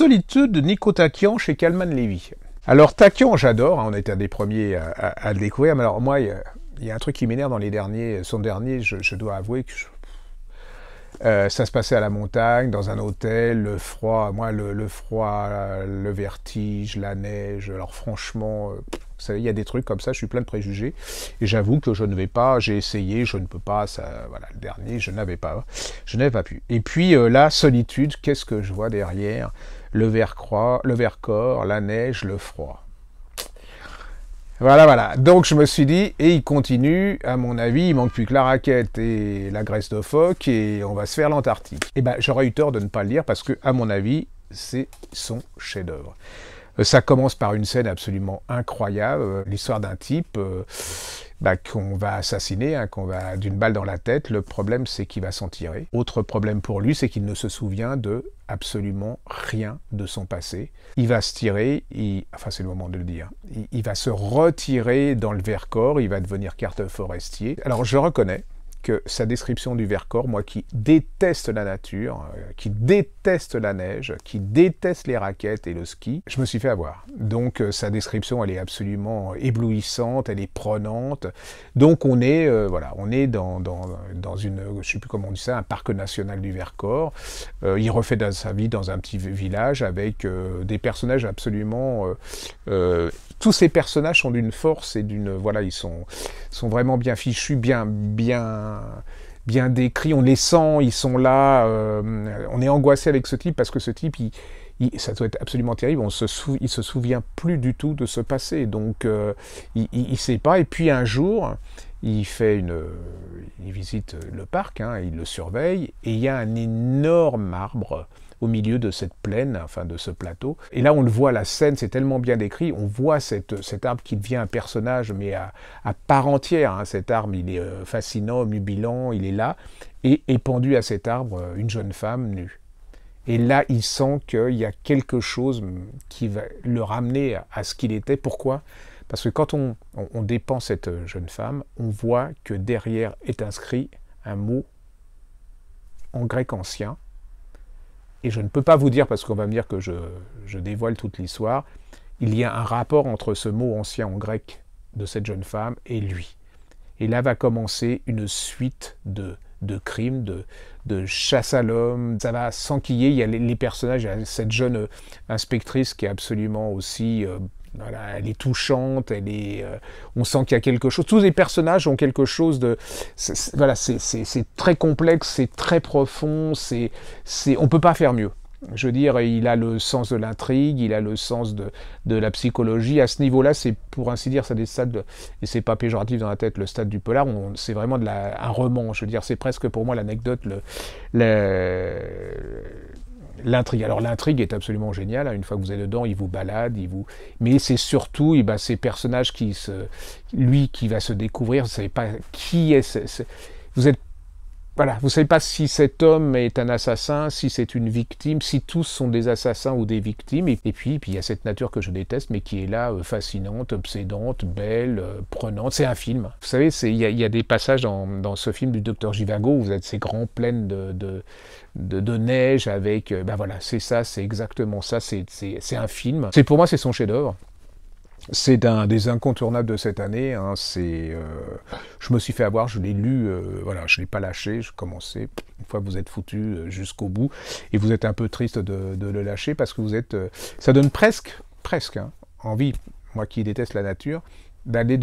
solitude de Nico Taquian chez Calman Levy. Alors Taquian, j'adore, hein, on était un des premiers à, le découvrir, mais alors moi, il y, a un truc qui m'énerve dans les derniers, euh, son dernier, je, dois avouer que euh, ça se passait à la montagne, dans un hôtel, le froid, moi le, froid, le vertige, la neige, alors franchement, euh, il y a des trucs comme ça, je suis plein de préjugés. Et j'avoue que je ne vais pas, j'ai essayé, je ne peux pas, ça, voilà, le dernier, je n'avais pas, je n'avais pas pu. Et puis euh, la solitude, qu'est-ce que je vois derrière Le verre-croix, le verre-corps, la neige, le froid. Voilà, voilà. Donc je me suis dit, et il continue, à mon avis, il manque plus que la raquette et la graisse de phoque, et on va se faire l'Antarctique. Et eh ben, j'aurais eu tort de ne pas le lire, parce que, à mon avis, c'est son chef-d'œuvre. Euh, ça commence par une scène absolument incroyable, euh, l'histoire d'un type euh, bah, qu'on va assassiner, hein, qu'on va d'une balle dans la tête. Le problème, c'est qu'il va s'en tirer. Autre problème pour lui, c'est qu'il ne se souvient de absolument rien de son passé. Il va se tirer, enfin c'est le moment de le dire, il, va se retirer dans le Vercors, il va devenir carte forestier. Alors je reconnais, que sa description du Vercors, moi qui déteste la nature, euh, qui déteste la neige, qui déteste les raquettes et le ski, je me suis fait avoir. Donc euh, sa description, elle est absolument éblouissante, elle est prenante. Donc on est, euh, voilà, on est dans, dans, dans, une, je sais plus comment on dit ça, un parc national du Vercors. il refait dans sa vie dans un petit village avec des personnages absolument tous ces personnages sont d'une force et d'une voilà ils sont sont vraiment bien fichus bien bien euh, bien cris, on les sent, ils sont là, euh, on est angoissé avec ce type parce que ce type, ça doit être absolument terrible, on se il se souvient plus du tout de ce passé, donc euh, il ne sait pas, et puis un jour, il fait une, visite le parc, hein, il le surveille, et il y a un énorme arbre au milieu de cette plaine, enfin de ce plateau. Et là, on le voit, la scène, c'est tellement bien décrit, on voit cet arbre qui devient un personnage, mais à, part entière. Hein. Cet arbre, il est euh, fascinant, mubilant, il est là. Et est pendu à cet arbre euh, une jeune femme nue. Et là, il sent qu'il y a quelque chose qui va le ramener à ce qu'il était. Pourquoi Parce que quand on, on, on, dépend cette jeune femme, on voit que derrière est inscrit un mot en grec ancien et je ne peux pas vous dire parce qu'on va me dire que je, dévoile toute l'histoire, il y a un rapport entre ce mot ancien en grec de cette jeune femme et lui. Et là va commencer une suite de, crimes, de, de chasse à l'homme. Ça va s'enquiller. Il y a les, personnages, il y a cette jeune euh, inspectrice qui est absolument aussi euh, elle est touchante, elle est, euh, on sent qu'il y a quelque chose. Tous les personnages ont quelque chose de, c'est très complexe, c'est très profond, c'est, c'est, on peut pas faire mieux. Je veux dire, il a le sens de l'intrigue, il a le sens de, de la psychologie. À ce niveau-là, c'est pour ainsi dire, ça des stades, et c'est pas péjoratif dans la tête, le stade du polar, c'est vraiment de la, un roman. Je veux dire, c'est presque pour moi l'anecdote, le, le L'intrigue. Alors l'intrigue est absolument géniale. Hein. Une fois que vous êtes dedans, il vous balade, il vous. Mais c'est surtout, eh ben, ces personnages qui se, lui qui va se découvrir. Vous savez pas qui est. Vous êtes voilà, vous ne savez pas si cet homme est un assassin, si c'est une victime, si tous sont des assassins ou des victimes. Et, puis, puis il y a cette nature que je déteste, mais qui est là, euh, fascinante, obsédante, belle, euh, prenante. C'est un film. Vous savez, il y, a des passages dans, dans ce film du docteur Givago où vous êtes ces grands plaines de, de, neige avec, euh, ben voilà, c'est ça, c'est exactement ça, c'est un film. C'est pour moi, c'est son chef-d'œuvre. C'est un des incontournables de cette année. Hein. Euh, je me suis fait avoir, je l'ai lu, je euh, voilà, je l'ai pas lâché. Je commençais. Une fois vous êtes foutu euh, jusqu'au bout, et vous êtes un peu triste de, le lâcher parce que vous êtes, ça donne presque, presque hein, envie, moi qui déteste la nature, d'aller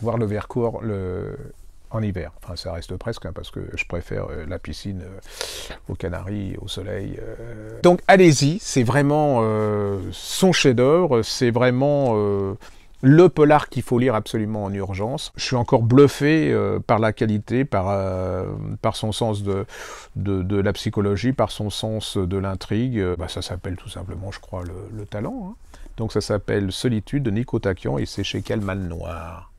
voir le vercours, le, en hiver. Enfin, ça reste presque, hein, parce que je préfère euh, la piscine euh, aux Canaries, au soleil. Euh. Donc allez-y, c'est vraiment son chef-d'œuvre, c'est vraiment le polar qu'il faut lire absolument en urgence. Je suis encore bluffé par la qualité, par, par son sens de, de, la psychologie, par son sens de l'intrigue. Bah, ça s'appelle tout simplement, je crois, le, talent. Hein. Donc ça s'appelle Solitude de Nico Takian et c'est chez mal Noir.